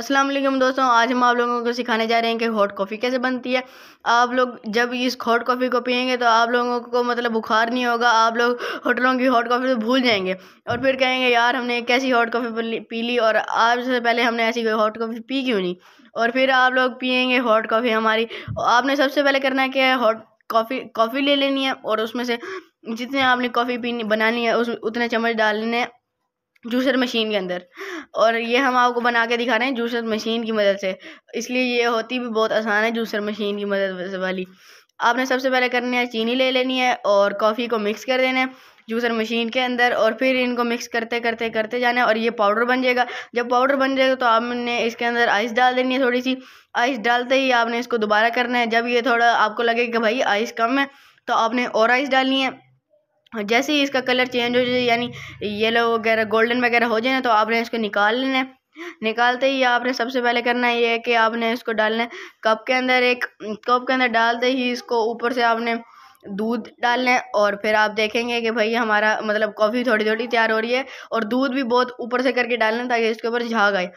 अस्सलाम वालेकुम दोस्तों आज हम आप लोगों को सिखाने जा रहे हैं कि हॉट कॉफ़ी कैसे बनती है आप लोग जब इस हॉट कॉफ़ी को पियेंगे तो आप लोगों को मतलब बुखार नहीं होगा आप लोग होटलों की हॉट कॉफ़ी तो भूल जाएंगे और फिर कहेंगे यार हमने कैसी हॉट कॉफ़ी पी ली और आज से पहले हमने ऐसी हॉट कॉफ़ी पी क्यों नहीं और फिर आप लोग पियेंगे हॉट कॉफ़ी हमारी आपने सबसे पहले करना क्या है हॉट कॉफ़ी कॉफ़ी ले लेनी है और उसमें से जितने आपने कॉफ़ी पीनी बनानी है उस उतने चम्मच डालने हैं जूसर मशीन के अंदर और ये हम आपको बना के दिखा रहे हैं जूसर मशीन की मदद से इसलिए ये होती भी बहुत आसान है जूसर मशीन की मदद वाली आपने सबसे पहले करनी है चीनी ले लेनी है और कॉफ़ी को मिक्स कर देना है जूसर मशीन के अंदर और फिर इनको मिक्स करते करते करते जाना है और ये पाउडर बन जाएगा जब पाउडर बन जाएगा तो आपने इसके अंदर आइस डाल देनी है थोड़ी सी आइस डालते ही आपने इसको दोबारा करना है जब ये थोड़ा आपको लगेगा कि भाई आइस कम है तो आपने और आइस डालनी है जैसे ही इसका कलर चेंज हो जाए यानी येलो वगैरह गोल्डन वगैरह हो जाए ना तो आपने इसको निकाल लेना है निकालते ही आपने सबसे पहले करना ये है कि आपने इसको डालना है कप के अंदर एक कप के अंदर डालते ही इसको ऊपर से आपने दूध डाल लें और फिर आप देखेंगे कि भाई हमारा मतलब कॉफ़ी थोड़ी थोड़ी तैयार हो रही है और दूध भी बहुत ऊपर से करके डाल लें ताकि इसके ऊपर झाग आए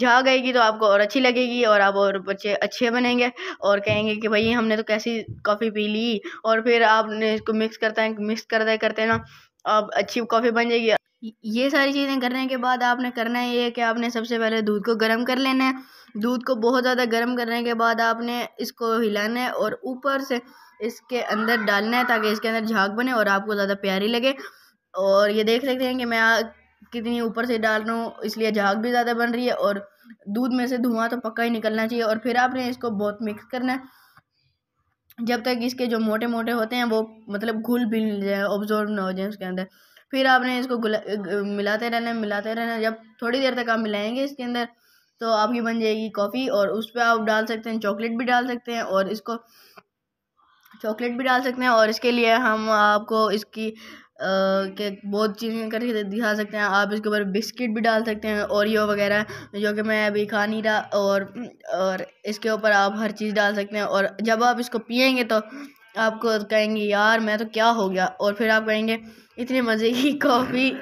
जहाँ गएगी तो आपको और अच्छी लगेगी और आप और बच्चे अच्छे बनेंगे और कहेंगे कि भाई हमने तो कैसी कॉफ़ी पी ली और फिर आपने इसको मिक्स करते हैं मिक्स करते करते ना आप अच्छी कॉफ़ी बन जाएगी ये सारी चीज़ें करने के बाद आपने करना ये है कि आपने सबसे पहले दूध को गर्म कर लेना है दूध को बहुत ज़्यादा गर्म करने के बाद आपने इसको हिलाना है और ऊपर से इसके अंदर डालना है ताकि इसके अंदर झाग बने और आपको ज़्यादा प्यारी लगे और ये देख सकते हैं कि मैं कितनी ऊपर से डाल रहा हूँ इसलिए झाग भी ज़्यादा बन रही है और दूध में से धुआं तो पक्का ही निकलना चाहिए और फिर आपने इसको बहुत मिक्स करना है जब तक इसके जो मोटे मोटे होते हैं वो मतलब घुल भी जाए ऑब्जॉर्व ना हो जाए उसके अंदर फिर आपने इसको मिलाते रहना मिलाते रहना जब थोड़ी देर तक आप मिलाएंगे इसके अंदर तो आपकी बन जाएगी कॉफ़ी और उस पर आप डाल सकते हैं चॉकलेट भी डाल सकते हैं और इसको चॉकलेट भी डाल सकते हैं और इसके लिए हम आपको इसकी के बहुत चीज़ें करके दिखा सकते हैं आप इसके ऊपर बिस्किट भी डाल सकते हैं ओरियो वगैरह जो कि मैं अभी खा नहीं रहा और और इसके ऊपर आप हर चीज़ डाल सकते हैं और जब आप इसको पियेंगे तो आपको कहेंगे यार मैं तो क्या हो गया और फिर आप कहेंगे इतनी मज़े की कॉफ़ी